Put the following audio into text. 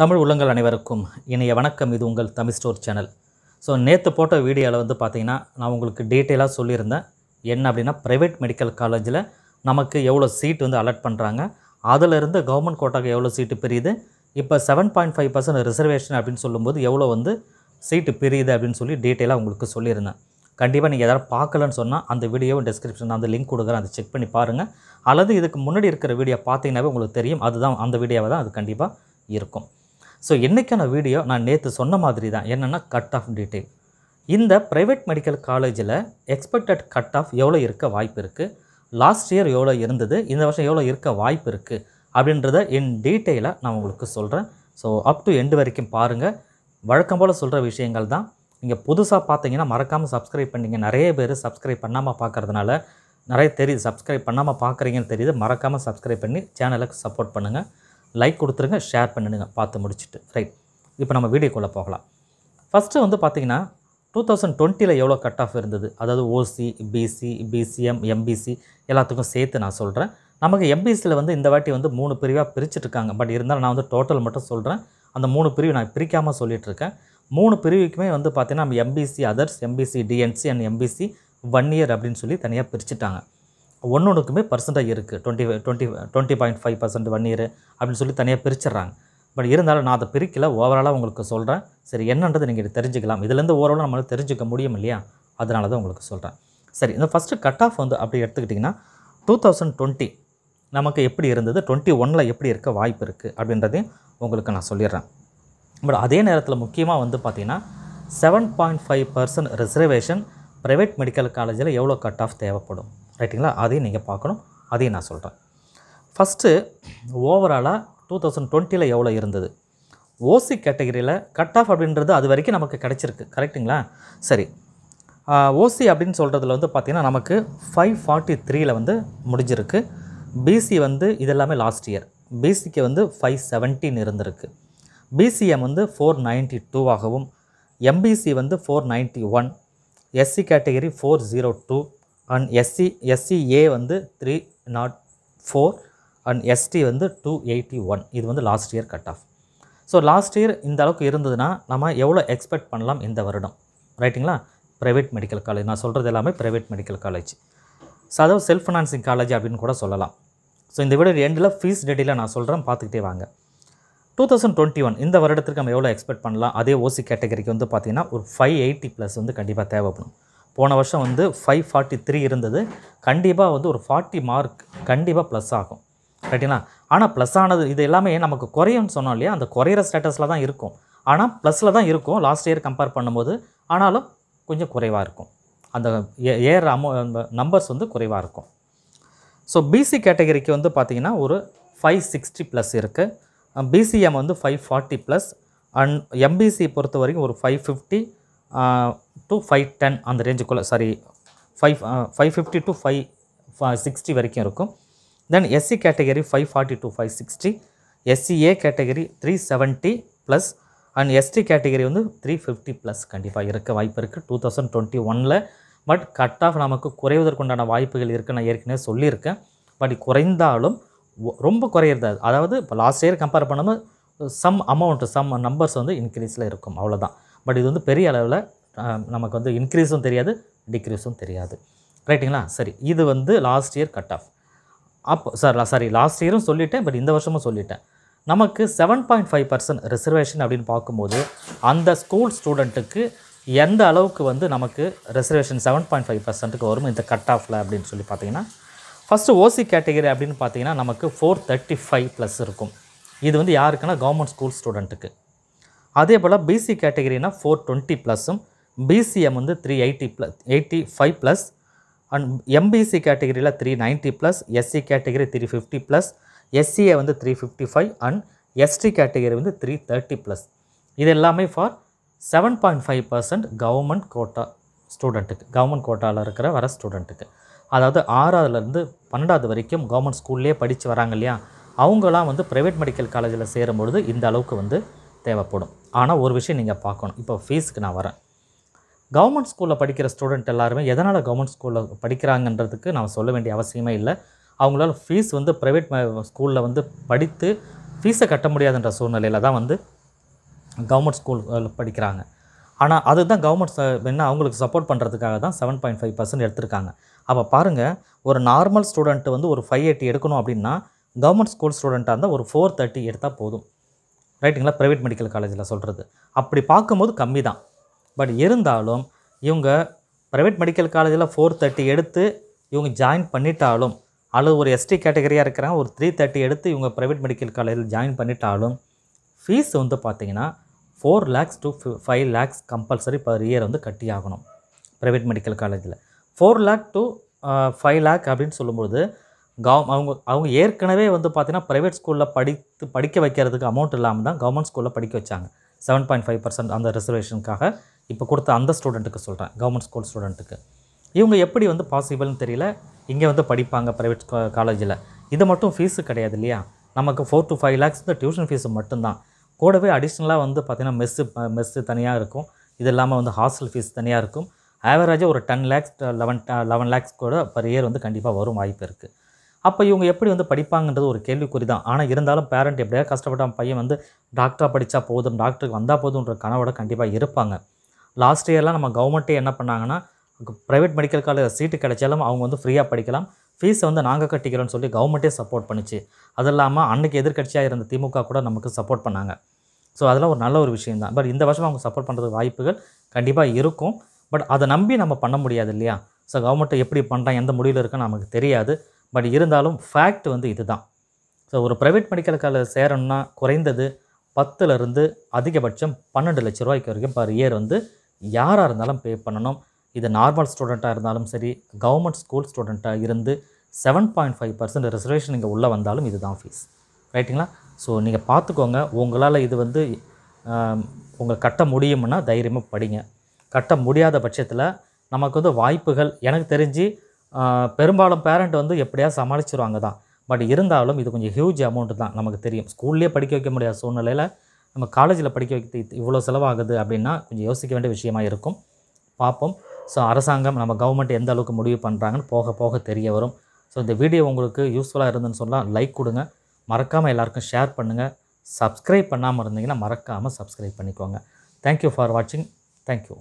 தமிழ் உள்ளங்கள் அனைவருக்கும் இனிய வணக்கம் இது உங்கள் தமிழ் ஸ்டோர் சேனல் ஸோ நேற்று போட்ட வீடியோவில் வந்து பார்த்திங்கன்னா நான் உங்களுக்கு டீட்டெயிலாக சொல்லியிருந்தேன் என்ன அப்படின்னா ப்ரைவேட் மெடிக்கல் காலேஜில் நமக்கு எவ்வளோ சீட் வந்து அலர்ட் பண்ணுறாங்க அதிலிருந்து கவர்மெண்ட் கோட்டாக்கு எவ்வளோ சீட்டு பிரியுது இப்போ seven point five percent reservation அப்படின்னு சொல்லும்போது எவ்வளோ வந்து சீட்டு பிரியுது அப்படின்னு சொல்லி டீட்டெயிலாக உங்களுக்கு சொல்லியிருந்தேன் கண்டிப்பாக நீங்கள் எதாவது பார்க்கலன்னு சொன்னால் அந்த வீடியோவும் டிஸ்கிரிப்ஷன் அந்த லிங்க் கொடுக்குறேன் அதை செக் பண்ணி பாருங்கள் அல்லது இதுக்கு முன்னாடி இருக்கிற வீடியோ பார்த்தீங்கன்னாவே உங்களுக்கு தெரியும் அதுதான் அந்த வீடியோவை தான் அது கண்டிப்பாக இருக்கும் ஸோ என்றைக்கான வீடியோ நான் நேற்று சொன்ன மாதிரி தான் என்னென்னா கட் ஆஃப் டீட்டெயில் இந்த ப்ரைவேட் மெடிக்கல் காலேஜில் எக்ஸ்பெக்டட் கட் ஆஃப் எவ்வளோ இருக்க வாய்ப்பு இருக்குது லாஸ்ட் இயர் எவ்வளோ இருந்தது இந்த வருஷம் எவ்வளோ இருக்க வாய்ப்பு இருக்குது அப்படின்றத என் டீட்டெயிலாக நான் உங்களுக்கு சொல்கிறேன் ஸோ அப் டு எண்டு வரைக்கும் பாருங்கள் வழக்கம் போல் சொல்கிற விஷயங்கள் தான் நீங்கள் புதுசாக பார்த்தீங்கன்னா மறக்காமல் சப்ஸ்கிரைப் பண்ணிங்க நிறைய பேர் சப்ஸ்கிரைப் பண்ணாமல் பார்க்குறதுனால நிறைய தெரியுது சப்ஸ்கிரைப் பண்ணாமல் பார்க்குறீங்கன்னு தெரியுது மறக்காமல் சப்ஸ்கிரைப் பண்ணி சேனலுக்கு சப்போர்ட் பண்ணுங்கள் லைக் கொடுத்துருங்க ஷேர் பண்ணிடுங்க பார்த்து முடிச்சுட்டு ரைட் இப்போ நம்ம வீடியோக்குள்ளே போகலாம் ஃபஸ்ட்டு வந்து பார்த்திங்கன்னா டூ தௌசண்ட் டுவெண்ட்டியில் எவ்வளோ கட் ஆஃப் இருந்தது அதாவது ஓசி பிசி பிசிஎம் எம்பிசி எல்லாத்துக்கும் சேர்த்து நான் சொல்கிறேன் நமக்கு எம்பிசியில் வந்து இந்த வாட்டி வந்து மூணு பிரிவாக பிரிச்சுட்ருக்காங்க பட் இருந்தாலும் நான் வந்து டோட்டல் மட்டும் சொல்கிறேன் அந்த மூணு பிரிவு நான் பிரிக்காமல் சொல்லிகிட்ருக்கேன் மூணு பிரிவுக்குமே வந்து பார்த்திங்கன்னா நம்ம MBC others MBC DNC and MBC one year அப்படின்னு சொல்லி தனியாக பிரிச்சுட்டாங்க ஒன்று ஒன்றுக்குமே பர்சன்டாக இருக்குது twenty twenty twenty point five percent one year அப்படின்னு சொல்லி தனியாக பிரிச்சிடுறாங்க பட் இருந்தாலும் நான் அதை பிரிக்கல ஓவராலாக உங்களுக்கு சொல்கிறேன் சரி என்னன்றது நீங்கள் தெரிஞ்சுக்கலாம் இதுலேருந்து ஓவராலாக நம்மளால் தெரிஞ்சுக்க முடியும் இல்லையா அதனால தான் உங்களுக்கு சொல்கிறேன் சரி இந்த ஃபஸ்ட்டு கட் ஆஃப் வந்து அப்படி எடுத்துக்கிட்டிங்கன்னா டூ தௌசண்ட் டுவெண்ட்டி நமக்கு எப்படி இருந்தது டுவெண்ட்டி ஒனில் எப்படி இருக்க வாய்ப்பு இருக்குது அப்படின்றதையும் உங்களுக்கு நான் சொல்லிடுறேன் பட் அதே நேரத்தில் முக்கியமாக வந்து பார்த்திங்கன்னா seven point five percent reservation private medical காலேஜில் எவ்வளோ கட் ஆஃப் தேவைப்படும் ரைட்டுங்களா அதையும் நீங்கள் பார்க்கணும் அதையும் நான் சொல்கிறேன் ஃபஸ்ட்டு ஓவராலாக டூ தௌசண்ட் டுவெண்ட்டியில் எவ்வளோ இருந்தது ஓசி கேட்டகரியில் கட் ஆஃப் அப்படின்றது அது வரைக்கும் நமக்கு கிடச்சிருக்கு கரெக்டுங்களா சரி ஓசி அப்படின்னு சொல்கிறதுல வந்து பார்த்திங்கன்னா நமக்கு ஃபைவ் ஃபார்ட்டி த்ரீயில் வந்து முடிஞ்சிருக்கு பிசி வந்து இதெல்லாமே லாஸ்ட் இயர் பிசிக்கு வந்து ஃபைவ் செவன்டீன் இருந்திருக்கு பிசிஎம் வந்து ஃபோர் நைன்ட்டி டூவாகவும் எம்பிசி வந்து four ninety one SC category four zero two and SC SCA வந்து three nought four and ST வந்து டூ எயிட்டி ஒன் இது வந்து last year cut off so last year இந்த அளவுக்கு இருந்ததுன்னா நம்ம எவ்வளோ எக்ஸ்பெக்ட் பண்ணலாம் இந்த வருடம் ரைட்டுங்களா ப்ரைவேட் மெடிக்கல் காலேஜ் நான் சொல்கிறது எல்லாமே ப்ரைவேட் மெடிக்கல் காலேஜ் ஸோ அதாவது செல்ஃப் ஃபினான்சிங் காலேஜ் அப்படின்னு கூட சொல்லலாம் ஸோ இந்த வீடு எண்டில் ஃபீஸ் டெட்டியில் நான் சொல்கிறேன் பார்த்துக்கிட்டே வாங்க டூ தௌசண்ட் டுவெண்ட்டி ஒன் இந்த வருடத்திற்கு நம்ம எவ்வளோ எக்ஸ்பெக்ட் பண்ணலாம் அதே ஓசி கேட்டகரிக்கு வந்து பார்த்திங்கன்னா ஒரு ஃபைவ் எயிட்டி ப்ளஸ் வந்து கண்டிப்பாக தேவைப்படும் போன வருஷம் வந்து ஃபைவ் ஃபார்ட்டி த்ரீ இருந்தது கண்டிப்பாக வந்து ஒரு ஃபார்ட்டி மார்க் கண்டிப்பாக ப்ளஸ் ஆகும் ரைட்டுங்களா ஆனால் ப்ளஸ் ஆனது இது எல்லாமே நமக்கு குறையும்னு சொன்னோம் இல்லையா அந்த குறையிற ஸ்டேட்டஸில் தான் இருக்கும் ஆனால் ப்ளஸில் தான் இருக்கும் லாஸ்ட் இயர் கம்பேர் பண்ணும்போது ஆனாலும் கொஞ்சம் குறைவாக இருக்கும் அந்த ஏர் அமௌ நம்பர்ஸ் வந்து குறைவாக இருக்கும் ஸோ பிசி கேட்டகரிக்கு வந்து பார்த்திங்கன்னா ஒரு ஃபைவ் சிக்ஸ்டி ப்ளஸ் இருக்குது பிசிஎம் வந்து five forty plus and MBC பொறுத்த வரைக்கும் ஒரு five fifty to five ten அந்த ரேஞ்சுக்குள்ளே sorry five five fifty to five sixty வரைக்கும் இருக்கும் then SC category five forty to five sixty SCA category three seventy plus and ST category வந்து three fifty plus கண்டிப்பாக இருக்க வாய்ப்பு இருக்குது two thousand twenty ஒனில் பட் கட் ஆஃப் நமக்கு குறைவதற்குண்டான வாய்ப்புகள் இருக்குது நான் ஏற்கனவே சொல்லியிருக்கேன் பட் குறைந்தாலும் ரொம்ப குறையிறது அதாவது இப்போ லாஸ்ட் இயர் கம்பேர் பண்ணாமல் சம் அமௌண்ட்டு சம் நம்பர்ஸ் வந்து இன்க்ரீஸில் இருக்கும் அவ்வளோதான் பட் இது வந்து பெரிய அளவில் நமக்கு வந்து இன்க்ரீஸும் தெரியாது டிக்ரீஸும் தெரியாது ரைட்டுங்களா சரி இது வந்து லாஸ்ட் இயர் கட் ஆஃப் அப்போ சார் சாரி லாஸ்ட் இயரும் சொல்லிட்டேன் பட் இந்த வருஷமும் சொல்லிட்டேன் நமக்கு seven point five percent reservation அப்படின்னு பார்க்கும்போது அந்த ஸ்கூல் ஸ்டூடெண்ட்டுக்கு எந்த அளவுக்கு வந்து நமக்கு ரிசர்வேஷன் செவன் பாயிண்ட் ஃபைவ் பர்சன்ட்டுக்கு வரும் இந்த கட் ஆஃபில் அப்படின்னு சொல்லி பார்த்தீங்கன்னா ஃபஸ்ட்டு ஓசி கேட்டகரி அப்படின்னு பார்த்தீங்கன்னா நமக்கு ஃபோர் தேர்ட்டி ஃபைவ் ப்ளஸ் இருக்கும் இது வந்து யாருக்குன்னா கவர்மெண்ட் ஸ்கூல் ஸ்டூடெண்ட்டுக்கு அதே போல் பிசி கேட்டகரினா ஃபோர் டுவெண்ட்டி ப்ளஸ்ஸும் பிசிஎம் வந்து three eighty plus eighty five plus and MBC கேட்டகரியில் three ninety plus SC category three fifty plus SCA வந்து three fifty five and ST category வந்து த்ரீ தேர்ட்டி ப்ளஸ் இது எல்லாமே for seven point five percent government quota ஸ்டூடெண்ட்டுக்கு government கோட்டாவில் இருக்கிற வர ஸ்டூடெண்ட்டுக்கு அதாவது ஆறாவதுலேருந்து பன்னெண்டாவது வரைக்கும் கவர்மெண்ட் ஸ்கூல்லேயே படித்து வராங்க இல்லையா அவங்களாம் வந்து ப்ரைவேட் மெடிக்கல் காலேஜில் சேரும்பொழுது இந்த அளவுக்கு வந்து தேவைப்படும் ஆனால் ஒரு விஷயம் நீங்கள் பார்க்கணும் இப்போ ஃபீஸுக்கு நான் வரேன் கவர்மெண்ட் ஸ்கூலில் படிக்கிற ஸ்டூடெண்ட் எல்லாருமே எதனால் கவர்மெண்ட் ஸ்கூலில் படிக்கிறாங்கன்றதுக்கு நான் சொல்ல வேண்டிய அவசியமே இல்லை அவங்களால ஃபீஸ் வந்து ப்ரைவேட் ஸ்கூலில் வந்து படித்து ஃபீஸை கட்ட முடியாதுன்ற சூழ்நிலையில் தான் வந்து கவர்மெண்ட் ஸ்கூலில் படிக்கிறாங்க ஆனால் அதுதான் கவர்மெண்ட் என்ன அவங்களுக்கு சப்போர்ட் பண்ணுறதுக்காக தான் செவன் பாயிண்ட் ஃபைவ் பர்சன்ட் எடுத்திருக்காங்க அப்போ பாருங்கள் ஒரு நார்மல் ஸ்டூடெண்ட்டு வந்து ஒரு ஃபைவ் எயிட்டி எடுக்கணும் அப்படின்னா கவர்மெண்ட் ஸ்கூல் ஸ்டூடெண்ட்டாக இருந்தால் ஒரு ஃபோர் தேர்ட்டி எடுத்தால் போதும் ரைட்டுங்களா ப்ரைவேட் மெடிக்கல் காலேஜில் சொல்கிறது அப்படி பார்க்கும்போது கம்மி தான் பட் இருந்தாலும் இவங்க ப்ரைவேட் மெடிக்கல் காலேஜில் ஃபோர் தேர்ட்டி எடுத்து இவங்க ஜாயின் பண்ணிட்டாலும் அல்லது ஒரு எஸ்டி கேட்டகரியாக இருக்கிறாங்க ஒரு த்ரீ தேர்ட்டி எடுத்து இவங்க ப்ரைவேட் மெடிக்கல் காலேஜில் ஜாயின் பண்ணிட்டாலும் ஃபீஸ் வந்து பார்த்திங்கன்னா four lakhs to five lakhs compulsory per year வந்து கட்டி ஆகணும் ப்ரைவேட் மெடிக்கல் காலேஜில் four lakh to five lakh அப்படின்னு சொல்லும்போது கவ் அவங்க அவங்க ஏற்கனவே வந்து பார்த்திங்கன்னா ப்ரைவேட் ஸ்கூலில் படித்து படிக்க வைக்கிறதுக்கு அமௌண்ட் இல்லாமல் தான் கவர்மெண்ட் ஸ்கூலில் படிக்க வச்சாங்க செவன் பாயிண்ட் ஃபைவ் பர்சன்ட் அந்த ரிசர்வேஷனுக்காக இப்போ கொடுத்த அந்த ஸ்டூடெண்ட்டுக்கு சொல்கிறேன் கவர்மெண்ட் ஸ்கூல் ஸ்டூடெண்ட்டுக்கு இவங்க எப்படி வந்து பாசிபிள்னு தெரியல இங்கே வந்து படிப்பாங்க ப்ரைவேட் காலேஜில் இது மட்டும் ஃபீஸு கிடையாது இல்லையா நமக்கு ஃபோர் டு ஃபைவ் லேக்ஸ் இந்த டியூஷன் ஃபீஸு மட்டும்தான் கூடவே அடிஷ்னலாக வந்து பார்த்திங்கன்னா மெஸ்ஸு மெஸ்ஸு தனியாக இருக்கும் இது இல்லாமல் வந்து ஹாஸ்டல் ஃபீஸ் தனியாக இருக்கும் ஆவரேஜாக ஒரு ten lakhs eleven eleven lakhs கூட பர் இயர் வந்து கண்டிப்பாக வரும் வாய்ப்பு இருக்குது அப்போ இவங்க எப்படி வந்து படிப்பாங்கன்றது ஒரு கேள்விக்குறி தான் ஆனால் இருந்தாலும் பேரண்ட் எப்படியா கஷ்டப்பட்ட பையன் வந்து டாக்டராக படித்தா போதும் டாக்டருக்கு வந்தால் போதுன்ற கனவோட கண்டிப்பாக இருப்பாங்க லாஸ்ட் இயர்லாம் நம்ம கவர்மெண்ட்டே என்ன பண்ணாங்கன்னா ப்ரைவேட் மெடிக்கல் காலேஜ் சீட்டு கிடைச்சாலும் அவங்க வந்து ஃப்ரீயாக படிக்கலாம் ஃபீஸை வந்து நாங்கள் கட்டிக்கிறோன்னு சொல்லி கவர்மெண்ட்டே சப்போர்ட் பண்ணிச்சு அது இல்லாமல் அன்னைக்கு எதிர்கட்சியாக இருந்த திமுக கூட நமக்கு சப்போர்ட் பண்ணாங்க ஸோ அதெல்லாம் ஒரு நல்ல ஒரு விஷயம் தான் பட் இந்த வருஷம் அவங்க சப்போர்ட் பண்ணுறதுக்கு வாய்ப்புகள் கண்டிப்பாக இருக்கும் பட் அதை நம்பி நம்ம பண்ண முடியாது இல்லையா ஸோ கவர்மெண்ட்டை எப்படி பண்ணுறான் எந்த முடிவில் இருக்குன்னு நமக்கு தெரியாது பட் இருந்தாலும் ஃபேக்ட் வந்து இது தான் ஸோ ஒரு ப்ரைவேட் மெடிக்கல் காலேஜ் சேரணும்னா குறைந்தது பத்துலேருந்து அதிகபட்சம் பன்னெண்டு லட்ச ரூபாய்க்கு வரைக்கும் பர் இயர் வந்து யாராக இருந்தாலும் பே பண்ணணும் இது நார்மல் ஸ்டூடெண்ட்டாக இருந்தாலும் சரி கவர்மெண்ட் ஸ்கூல் ஸ்டூடெண்ட்டாக இருந்து seven point five percent reservation இங்கே உள்ளே வந்தாலும் இதுதான் ஃபீஸ் ரைட்டுங்களா ஸோ நீங்கள் பார்த்துக்கோங்க உங்களால் இது வந்து உங்கள் கட்ட முடியும்னா தைரியமாக படிங்க கட்ட முடியாத பட்சத்தில் நமக்கு வந்து வாய்ப்புகள் எனக்கு தெரிஞ்சு பெரும்பாலும் பேரண்ட் வந்து எப்படியா சமாளிச்சிருவாங்க தான் பட் இருந்தாலும் இது கொஞ்சம் ஹியூஜ் அமௌண்ட் தான் நமக்கு தெரியும் ஸ்கூல்லேயே படிக்க வைக்க முடியாத சூழ்நிலையில் நம்ம காலேஜில் படிக்க வைக்க இவ்வளோ செலவாகுது அப்படின்னா கொஞ்சம் யோசிக்க வேண்டிய விஷயமாக இருக்கும் பார்ப்போம் ஸோ அரசாங்கம் நம்ம கவர்மெண்ட் எந்த அளவுக்கு முடிவு பண்ணுறாங்கன்னு போக போக தெரிய வரும் ஸோ இந்த வீடியோ உங்களுக்கு யூஸ்ஃபுல்லாக இருந்துன்னு சொன்னால் லைக் கொடுங்க மறக்காமல் எல்லாருக்கும் ஷேர் பண்ணுங்கள் சப்ஸ்கிரைப் பண்ணாமல் இருந்தீங்கன்னா மறக்காமல் சப்ஸ்கிரைப் பண்ணிக்கோங்க தேங்க்யூ ஃபார் வாட்சிங் தேங்க்யூ